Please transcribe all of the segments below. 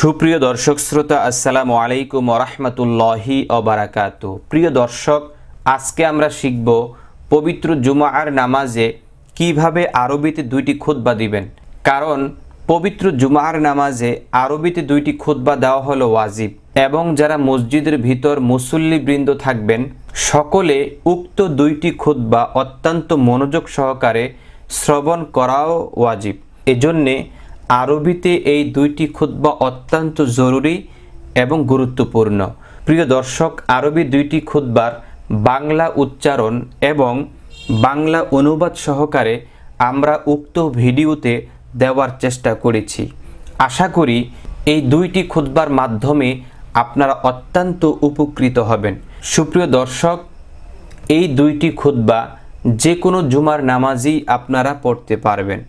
সুপ্রিয় দর্শক শ্রোতা আসসালামু আলাইকুম ওরহমতুল্লাহি অবরাকাত প্রিয় দর্শক আজকে আমরা শিখব পবিত্র জুমার নামাজে কিভাবে আরবিতে দুইটি খুদ্া দিবেন কারণ পবিত্র জুমার নামাজে আরবিতে দুইটি খুদ্া দেওয়া হলো ওয়াজিব এবং যারা মসজিদের ভিতর মুসল্লিবৃন্দ থাকবেন সকলে উক্ত দুইটি খুদ্া অত্যন্ত মনোযোগ সহকারে শ্রবণ করাও ওয়াজিব এজন্যে আরবিতে এই দুইটি খুদ্া অত্যন্ত জরুরি এবং গুরুত্বপূর্ণ প্রিয় দর্শক আরবি দুইটি খুদ্বার বাংলা উচ্চারণ এবং বাংলা অনুবাদ সহকারে আমরা উক্ত ভিডিওতে দেওয়ার চেষ্টা করেছি আশা করি এই দুইটি খুদ্বার মাধ্যমে আপনারা অত্যন্ত উপকৃত হবেন সুপ্রিয় দর্শক এই দুইটি খুদ্া যে কোনো জুমার নামাজই আপনারা পড়তে পারবেন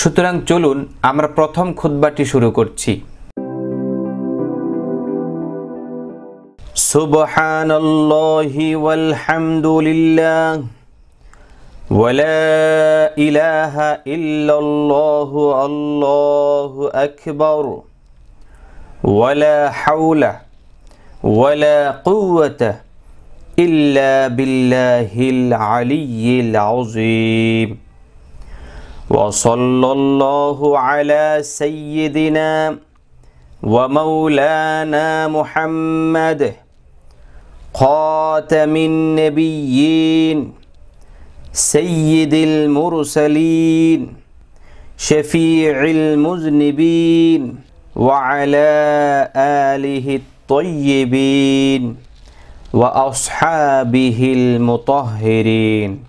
সুতরাং চলুন আমরা প্রথম খুদ্বাটি শুরু করছি سبحان الله والحمد لله ولا إله إلا الله الله أكبر ولا حول ولا قوة إلا بالله العلي العظيم وصلى الله على سيدنا ومولانا محمد خاتم النبيين سيد المرسلين شفيع المذنبين وعلى آله الطيبين وأصحابه المطهرين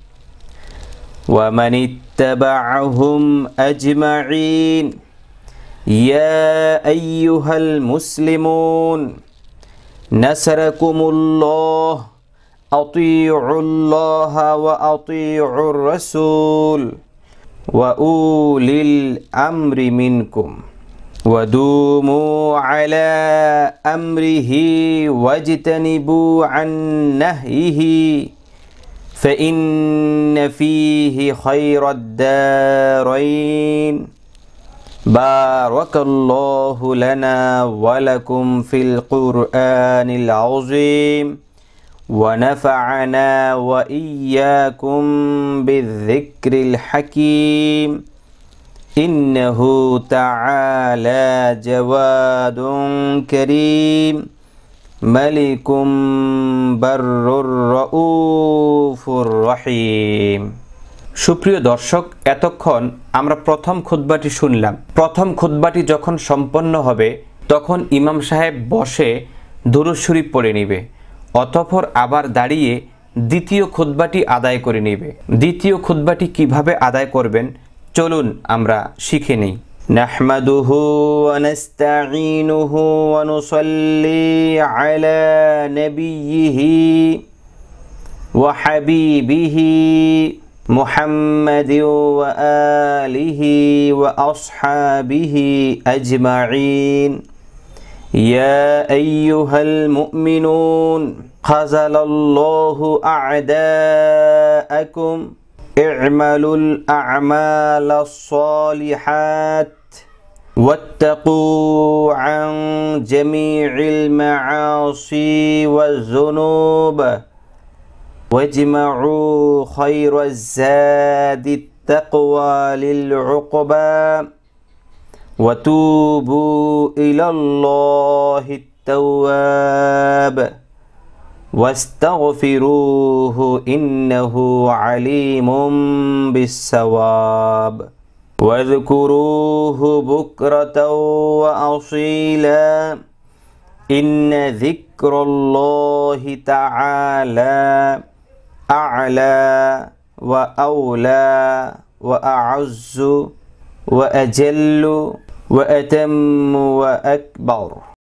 ومن اتبعهم أجمعين يا أيها المسلمون نصركم الله أطيعوا الله وأطيعوا الرسول وأولي الأمر منكم ودوموا على أمره واجتنبوا عن نهيه فإن فيه خير الدارين بارك الله لنا ولكم في القرآن العظيم ونفعنا وإياكم بالذكر الحكيم إنه تعالى جواد كريم ملك بر الرؤوف রহিম সুপ্রিয় দর্শক এতক্ষণ আমরা প্রথম খুদ্বাটি শুনলাম প্রথম খুদ্বাটি যখন সম্পন্ন হবে তখন ইমাম সাহেব বসে দুরুশ্বরী পড়ে নিবে অতঃপর আবার দাঁড়িয়ে দ্বিতীয় খুদ্বাটি আদায় করে নিবে দ্বিতীয় খুদ্বাটি কিভাবে আদায় করবেন চলুন আমরা শিখে নিই نحمده ونستعينه ونصلي على نبيه وحبيبه محمد وآله وأصحابه أجمعين يا أيها المؤمنون قزل الله أعداءكم اعملوا الأعمال الصالحات واتقوا عن جميع المعاصي والذنوب واجمعوا خير الزاد التقوى للعقبى وتوبوا إلى الله التواب واستغفروه إنه عليم بالصواب واذكروه بكرة وأصيلا إن ذكر الله تعالى أعلى وأولى وأعز وأجل وأتم وأكبر